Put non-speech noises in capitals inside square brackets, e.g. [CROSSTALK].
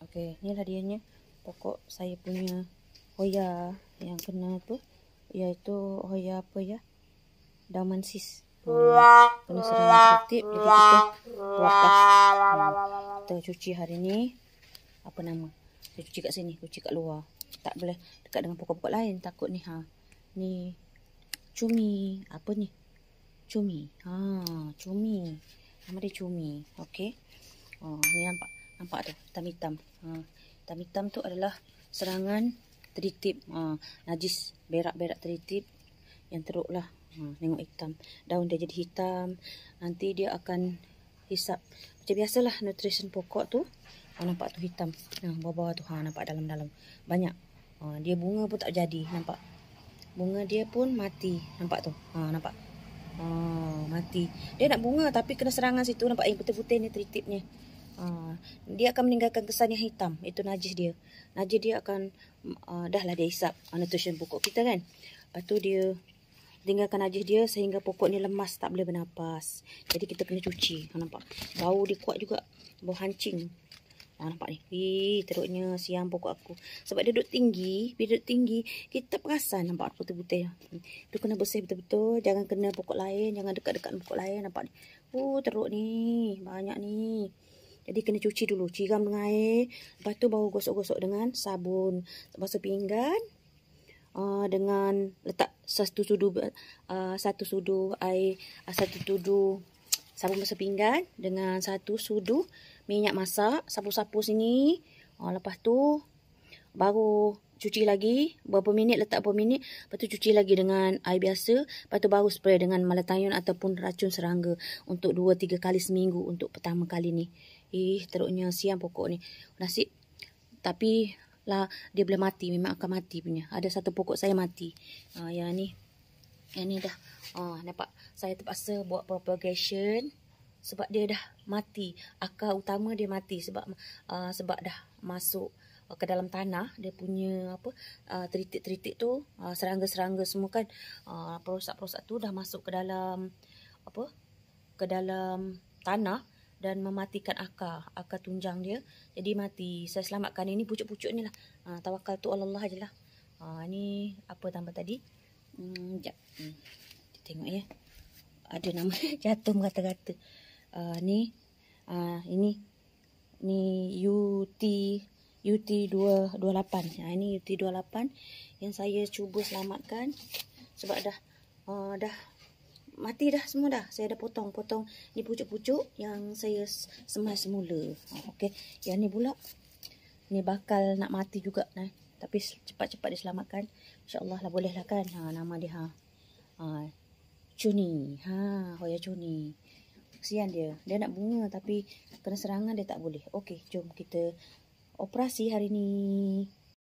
Okey, ni hadiahnya. Pokok saya punya hoya yang kena tu iaitu hoya apa ya? Damansis, Kena sering kutip jadi kita kuatkan. Hmm. Kita cuci hari ni. Apa nama? Saya cuci kat sini, cuci kat luar. Tak boleh dekat dengan pokok-pokok lain takut ni ha. Ni cumi, apa ni? Cumi. Ha, cumi. Nama dia cumi. Okey. Oh, ni nampak. Nampak tu, hitam-hitam. Hitam-hitam ha, tu adalah serangan teritip. Ha, najis berak-berak teritip yang teruk lah. Ha, tengok hitam. Daun dia jadi hitam. Nanti dia akan hisap. Macam biasalah nutrition pokok tu. Ha, nampak tu hitam. Bawah-bawah tu ha, nampak dalam-dalam. Banyak. Ha, dia bunga pun tak jadi. Nampak. Bunga dia pun mati. Nampak tu. Ha, nampak. Ha, mati. Dia nak bunga tapi kena serangan situ. Nampak yang putih-putih ni teritipnya. Uh, dia akan meninggalkan kesan yang hitam. Itu najis dia. Najis dia akan, uh, dah lah dia isap annotation ah, pokok kita kan. Lepas tu dia tinggalkan najis dia sehingga pokok ni lemas tak boleh bernafas. Jadi kita kena cuci. Ha, nampak? Bau dia kuat juga. Bau hancing. Ha, nampak ni? Wih, teruknya siang pokok aku. Sebab dia duduk tinggi. Bila duduk tinggi, kita perasan nampak putih-putih. Tu kena bersih betul-betul. Jangan kena pokok lain. Jangan dekat-dekat pokok lain. Nampak ni? Oh, teruk ni. Banyak ni. Jadi kena cuci dulu. Ciram dengan air. Lepas tu baru gosok-gosok dengan sabun. Basuh pinggan. Uh, dengan letak satu sudu uh, satu sudu air. Uh, satu sudu sabun basuh pinggan. Dengan satu sudu minyak masak. Sapu-sapu sini. Uh, lepas tu baru cuci lagi berapa minit letak berapa minit lepas tu cuci lagi dengan air biasa lepas tu baru spray dengan malathion ataupun racun serangga untuk 2 3 kali seminggu untuk pertama kali ni ih teruknya sian pokok ni nasib tapi lah dia boleh mati memang akan mati punya ada satu pokok saya mati ha uh, yang ni yang ni dah ha nampak saya terpaksa buat propagation sebab dia dah mati akar utama dia mati sebab uh, sebab dah masuk Uh, ke dalam tanah dia punya apa tritik uh, teritik tu uh, serangga-serangga semua kan perosak-perosak tu dah masuk ke dalam apa ke dalam tanah dan mematikan akar akar tunjang dia jadi mati saya selamatkan ini pucuk-pucuk ni lah tawakal tu Allah Allah je lah ni apa tambah tadi hmm, sekejap hmm. tengok ya ada nama [LAUGHS] jatuh merata-rata uh, ni uh, ini ni UT UT228 ha, ini UT28 yang saya cuba selamatkan sebab dah uh, dah mati dah semua dah saya dah potong potong ini pucuk-pucuk yang saya semai semula ha, Okay. yang ni pula ni bakal nak mati juga nah. Eh. tapi cepat-cepat diselamatkan insyaAllah lah boleh lah kan ha, nama dia ha. Ha, Cuni ha, Hoya Cuni kesian dia dia nak bunga tapi kena serangan dia tak boleh ok jom kita operasi hari ini.